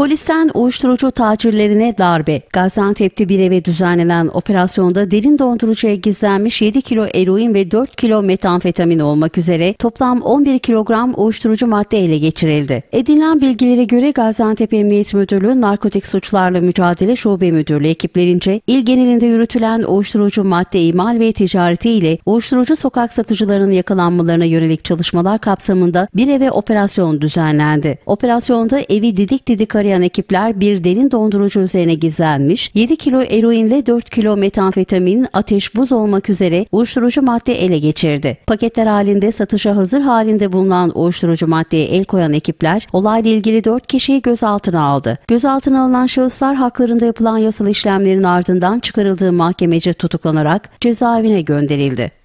Polisten uyuşturucu tacirlerine darbe. Gaziantep'te bir eve düzenlenen operasyonda derin dondurucuya gizlenmiş 7 kilo eroin ve 4 kilo metamfetamin olmak üzere toplam 11 kilogram uyuşturucu madde ele geçirildi. Edinilen bilgilere göre Gaziantep Emniyet Müdürlüğü Narkotik Suçlarla Mücadele Şube Müdürlüğü ekiplerince il genelinde yürütülen uyuşturucu madde imal ve ticareti ile uyuşturucu sokak satıcılarının yakalanmalarına yönelik çalışmalar kapsamında bir eve operasyon düzenlendi. Operasyonda evi didik didik arayan arayan ekipler bir derin dondurucu üzerine gizlenmiş, 7 kilo eroinle 4 kilo metamfetamin, ateş buz olmak üzere uyuşturucu madde ele geçirdi. Paketler halinde satışa hazır halinde bulunan uyuşturucu maddeye el koyan ekipler olayla ilgili 4 kişiyi gözaltına aldı. Gözaltına alınan şahıslar haklarında yapılan yasal işlemlerin ardından çıkarıldığı mahkemece tutuklanarak cezaevine gönderildi.